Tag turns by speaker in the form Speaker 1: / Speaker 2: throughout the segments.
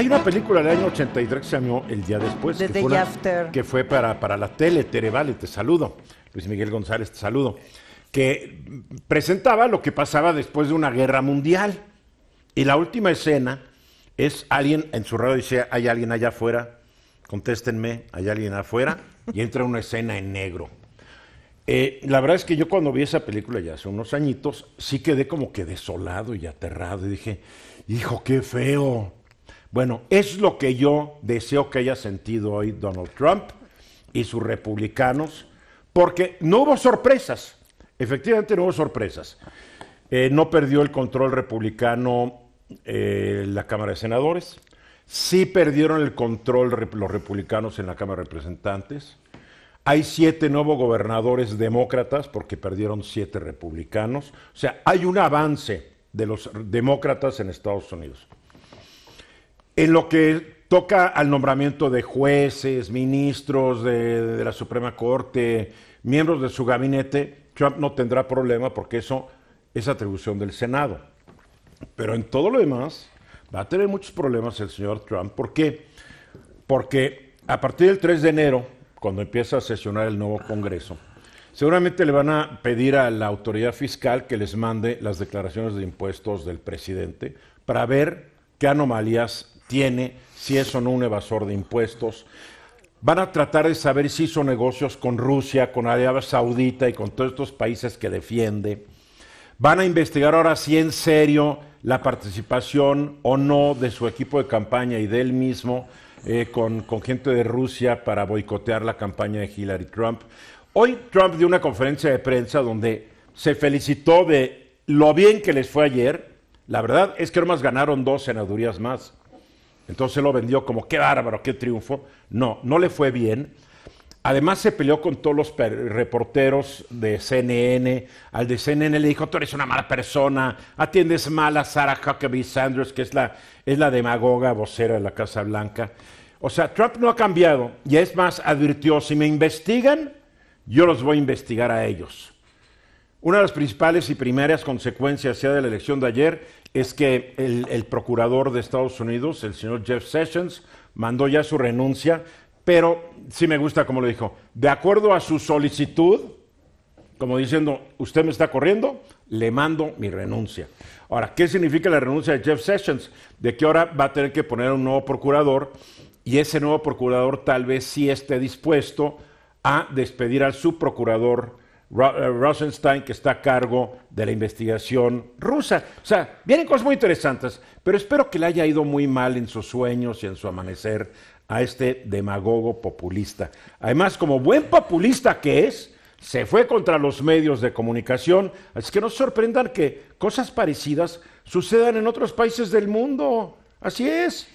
Speaker 1: Hay una película del año 83 que se llamó El Día Después. que, fue After. que fue para, para la tele, Terevale, te saludo. Luis Miguel González, te saludo. Que presentaba lo que pasaba después de una guerra mundial. Y la última escena es alguien en su radio dice, hay alguien allá afuera, contéstenme, hay alguien afuera, y entra una escena en negro. Eh, la verdad es que yo cuando vi esa película ya hace unos añitos, sí quedé como que desolado y aterrado y dije, hijo, qué feo, bueno, es lo que yo deseo que haya sentido hoy Donald Trump y sus republicanos, porque no hubo sorpresas, efectivamente no hubo sorpresas. Eh, no perdió el control republicano eh, la Cámara de Senadores, sí perdieron el control los republicanos en la Cámara de Representantes, hay siete nuevos gobernadores demócratas porque perdieron siete republicanos, o sea, hay un avance de los demócratas en Estados Unidos en lo que toca al nombramiento de jueces, ministros de, la Suprema Corte, miembros de su gabinete, Trump no tendrá problema porque eso es atribución del Senado. Pero en todo lo demás va a tener muchos problemas el señor Trump. ¿Por qué? Porque a partir del 3 de enero, cuando empieza a sesionar el nuevo Congreso, seguramente le van a pedir a la autoridad fiscal que les mande las declaraciones de impuestos del presidente para ver qué anomalías tiene, si es o no un evasor de impuestos. Van a tratar de saber si hizo negocios con Rusia, con Arabia Saudita y con todos estos países que defiende. Van a investigar ahora si en serio la participación o no de su equipo de campaña y de él mismo eh, con, con gente de Rusia para boicotear la campaña de Hillary Trump. Hoy Trump dio una conferencia de prensa donde se felicitó de lo bien que les fue ayer. La verdad es que nomás ganaron dos senadurías más. Entonces lo vendió como qué bárbaro, qué triunfo. No, no le fue bien. Además se peleó con todos los reporteros de CNN. Al de CNN le dijo, tú eres una mala persona, atiendes mal a Sarah Huckabee Sanders, que es la, es la demagoga vocera de la Casa Blanca. O sea, Trump no ha cambiado y es más, advirtió, si me investigan, yo los voy a investigar a ellos. Una de las principales y primeras consecuencias ya de la elección de ayer es que el, procurador de Estados Unidos, el señor Jeff Sessions, mandó ya su renuncia, pero sí me gusta como lo dijo, de acuerdo a su solicitud, como diciendo, usted me está corriendo, le mando mi renuncia. Ahora, ¿qué significa la renuncia de Jeff Sessions? De que ahora va a tener que poner un nuevo procurador y ese nuevo procurador tal vez sí esté dispuesto a despedir al subprocurador eh, Rosenstein, que está a cargo de la investigación rusa. O sea, vienen cosas muy interesantes, pero espero que le haya ido muy mal en sus sueños y en su amanecer a este demagogo populista. Además, como buen populista que es, se fue contra los medios de comunicación, así que no se sorprendan que cosas parecidas sucedan en otros países del mundo. Así es.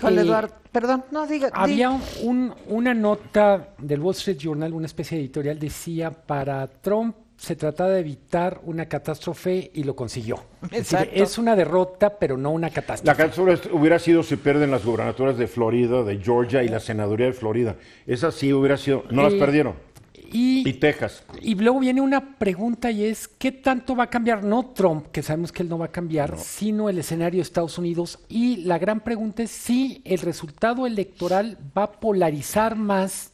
Speaker 1: Juan Eduardo,
Speaker 2: perdón, no diga. Había una nota del Wall Street Journal, una especie de editorial, decía para Trump se trataba de evitar una catástrofe y lo consiguió. Es, es una derrota, pero no una catástrofe. La
Speaker 1: catástrofe hubiera sido si pierden las gubernaturas de Florida, de Georgia y eh. la senaduría de Florida. Esa sí hubiera sido. No las eh, perdieron. Y, Texas.
Speaker 2: Y luego viene una pregunta y es, ¿qué tanto va a cambiar? No Trump, que sabemos que él no va a cambiar, sino el escenario de Estados Unidos. Y la gran pregunta es si el resultado electoral va a polarizar más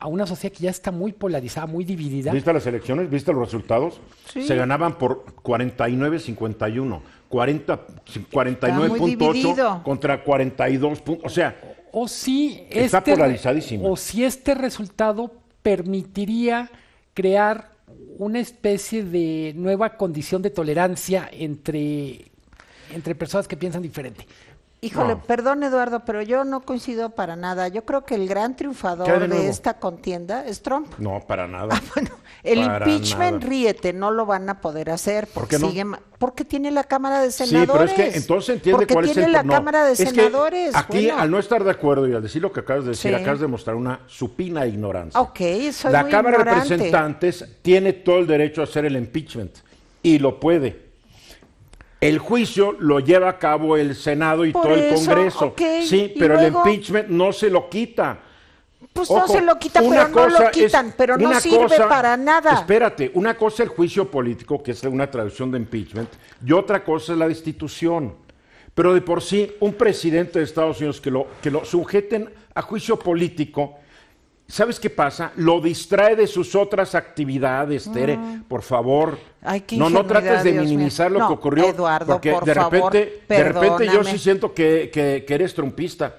Speaker 2: a una sociedad que ya está muy polarizada, muy dividida. ¿Viste
Speaker 1: las elecciones? ¿Viste los resultados? Se ganaban por 49-51, 49.8 contra 42 puntos. O sea, o si está este polarizadísimo. O
Speaker 2: si este resultado permitiría crear una especie de nueva condición de tolerancia entre, personas que piensan diferente.
Speaker 3: Híjole, perdón Eduardo, pero yo no coincido para nada. Yo creo que el gran triunfador de, esta contienda es Trump.
Speaker 1: No, para nada. Ah, bueno, el impeachment
Speaker 3: ríete, no lo van a poder hacer. ¿Por qué no? porque tiene la Cámara de Senadores. Sí, pero es que entonces entiende cuál es el... la Cámara de Senadores. aquí, al no
Speaker 1: estar de acuerdo y al decir lo que acabas de decir, acabas de mostrar una supina ignorancia.
Speaker 3: Ok, La Cámara de Representantes
Speaker 1: tiene todo el derecho a hacer el impeachment y lo puede el juicio lo lleva a cabo el Senado y todo el Congreso. Sí, pero el impeachment no se lo quita. Pues no se lo quita, pero no lo quitan, pero no sirve para nada. Espérate, una cosa es el juicio político, que es una traducción de impeachment, y otra cosa es la destitución. Pero de por sí, un presidente de Estados Unidos que lo, que lo sujeten a juicio político ¿Sabes qué pasa? Lo distrae de sus otras actividades, mm. Tere. Por favor. no, no trates de minimizar lo que ocurrió. Eduardo, porque de repente, de repente yo sí siento que, que, eres trumpista.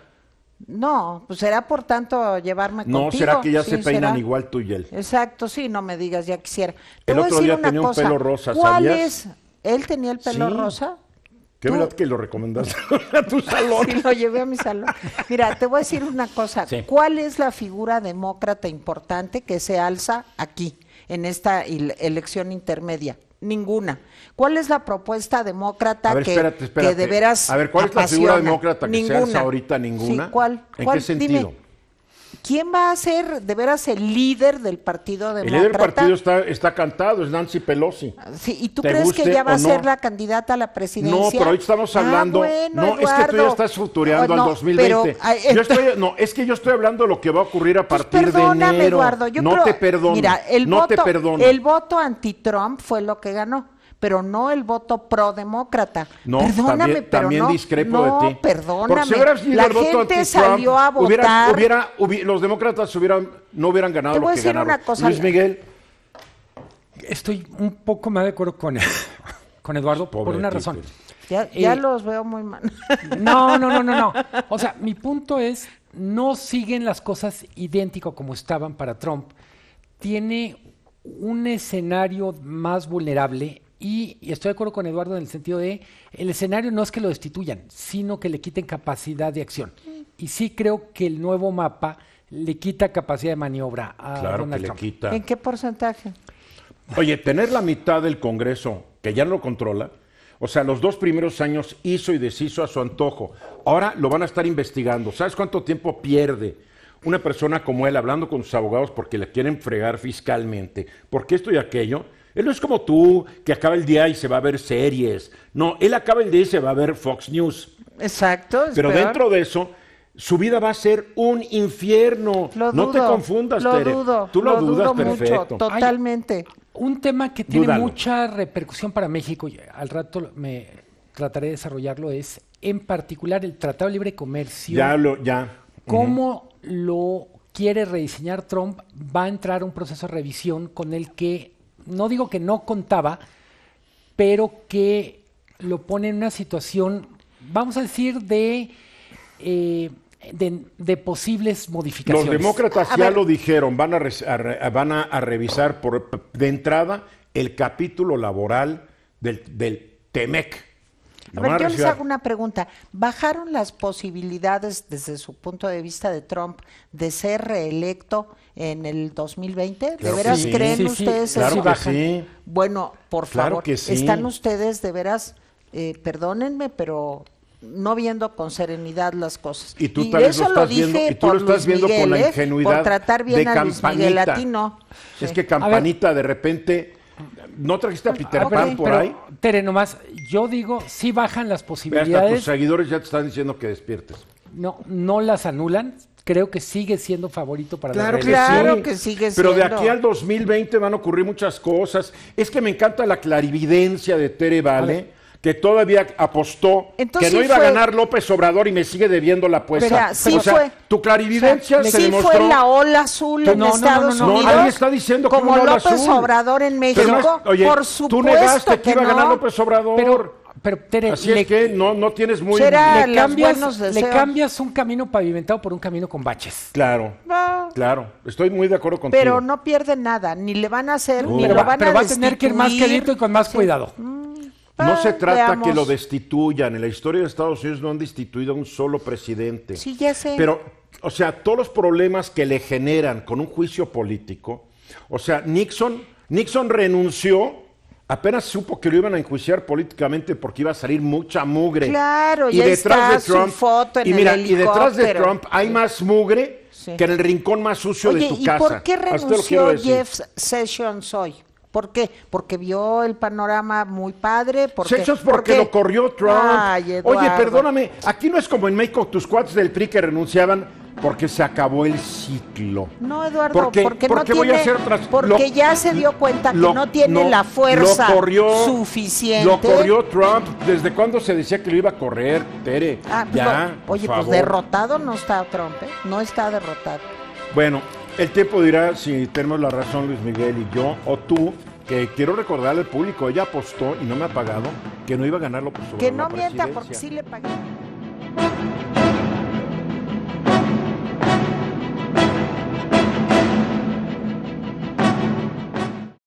Speaker 3: No, pues será por tanto llevarme no, contigo. No, será que ya se peinan
Speaker 1: igual tú y él.
Speaker 3: Exacto, sí, no me digas, ya quisiera. el otro día tenía un pelo rosa, ¿Cuál es? ¿Él tenía el pelo rosa?
Speaker 1: Qué verdad que lo recomendaste a tu salón. Sí,
Speaker 3: lo llevé a mi salón. Mira, te voy a decir una cosa. ¿Cuál es la figura demócrata importante que se alza aquí, en esta elección intermedia? Ninguna. ¿Cuál es la propuesta demócrata que, deberás A ver, ¿cuál es la figura demócrata que se alza ahorita? Ninguna. ¿En qué sentido? ¿Quién va a ser de veras el líder del Partido de Demócrata? El líder del
Speaker 1: partido está, cantado, es Nancy Pelosi. Sí, ¿Y tú crees que ella va a ser
Speaker 3: la candidata a la presidencia? No, pero hoy estamos ah, hablando. Ah, no, es que tú ya estás
Speaker 1: futureando al 2020. no, es que yo estoy hablando de lo que va a ocurrir a pues partir perdóname, de enero. Eduardo, no te perdono. Mira, El
Speaker 3: voto anti-Trump fue lo que ganó pero no el voto pro-demócrata. No, perdóname, también, pero también no, discrepo de ti. perdóname. la gente salió a votar.
Speaker 1: los demócratas hubieran,
Speaker 2: no hubieran ganado lo que ganaron. Luis Miguel. Estoy un poco más de acuerdo con, Eduardo por una razón. Ya, ya eh, los veo muy mal. No, no, no, no, no. O sea, mi punto es, no siguen las cosas idéntico como estaban para Trump. Tiene un escenario más vulnerable y estoy de acuerdo con Eduardo en el sentido de, el escenario no es que lo destituyan, sino que le quiten capacidad de acción. Mm. Y sí creo que el nuevo mapa le quita capacidad de maniobra a claro Donald que quita. ¿En qué porcentaje?
Speaker 1: Oye, tener la mitad del Congreso que ya no lo controla, o sea, los dos primeros años hizo y deshizo a su antojo. Ahora lo van a estar investigando. ¿Sabes cuánto tiempo pierde una persona como él hablando con sus abogados porque le quieren fregar fiscalmente? Porque esto y aquello él no es como tú, que acaba el día y se va a ver series. No, él acaba el día y se va a ver Fox News. Exacto. Pero dentro de eso, su vida va a ser un infierno. no te confundas, lo Dudo, Tú lo, dudas dudo perfecto.
Speaker 2: totalmente. un tema que tiene mucha repercusión para México, y al rato me trataré de desarrollarlo, es en particular el Tratado de Libre Comercio. Ya
Speaker 1: lo, ya.
Speaker 2: ¿Cómo lo quiere rediseñar Trump? Va a entrar un proceso de revisión con el que no digo que no contaba, pero que lo pone en una situación, vamos a decir, de... Eh, de, posibles modificaciones. Los demócratas ya lo
Speaker 1: dijeron, van a, van revisar por, de entrada el capítulo laboral del, del TEMEC a ver, yo les hago
Speaker 3: una pregunta. ¿Bajaron las posibilidades desde su punto de vista de Trump de ser reelecto en el 2020? ¿De veras creen ustedes claro eso? bueno, por favor, ¿están ustedes de veras, eh, perdónenme, pero no viendo con serenidad las cosas. Y tú lo, estás viendo, con la ¿eh? ingenuidad tratar bien de a Latino.
Speaker 1: Es que Campanita de repente ¿No trajiste a Peter ah, Pan por ahí?
Speaker 2: Tere, nomás, yo digo, sí bajan las posibilidades. Hasta tus
Speaker 1: seguidores ya te están diciendo que despiertes.
Speaker 2: No, no las anulan. Creo que sigue siendo favorito para claro, la Claro que sigue siendo. Pero de aquí al
Speaker 1: 2020 van a ocurrir muchas cosas. Es que me encanta la clarividencia de Tere Vale. Vale que todavía apostó que no iba a ganar López Obrador y me sigue debiendo la apuesta. Pero, o sea, fue... tu clarividencia se sea, se sí fue la
Speaker 3: ola azul en no, Estados no, no, Nadie está
Speaker 1: diciendo cómo como una ola López azul. Obrador en México. Oye, por supuesto tú negaste que, iba a ganar López
Speaker 2: Obrador. Pero, pero Tere, Así es que no, no tienes muy... Le cambias, le cambias un camino pavimentado por un camino con baches. Claro, claro. Estoy muy de acuerdo contigo. Pero
Speaker 3: no pierde nada, ni le van a hacer, ni lo van pero a Pero va a tener que ir más
Speaker 2: querido y
Speaker 1: con más cuidado. Mm. No se trata que lo destituyan. En la historia de Estados Unidos no han destituido a un solo presidente. Sí, ya sé. Pero, o sea, todos los problemas que le generan con un juicio político. O sea, Nixon, Nixon renunció apenas supo que lo iban a enjuiciar políticamente porque iba a salir mucha mugre. Claro, y ya detrás está de foto en y mira, Y detrás de Trump hay más mugre que en el rincón más sucio de su casa. ¿Y por qué renunció Jeff
Speaker 3: Sessions hoy? ¿Por qué? Porque vio el panorama muy padre. Porque, Eso es porque, lo corrió Trump. Oye, perdóname,
Speaker 1: aquí no es como en México, tus cuates del PRI que renunciaban porque se acabó el ciclo.
Speaker 3: No, Eduardo, porque, voy a hacer porque ya se dio cuenta que no tiene la fuerza
Speaker 1: suficiente. Lo corrió Trump. ¿Desde cuándo se decía que lo iba a correr, Tere? Ah, pues ya, oye, pues derrotado
Speaker 3: no está Trump, ¿eh? no está derrotado.
Speaker 1: Bueno, el tiempo dirá si tenemos la razón Luis Miguel y yo o tú que quiero recordarle al público, ella apostó y no me ha pagado que no iba a ganarlo lo Que no mienta porque
Speaker 3: sí le pagué.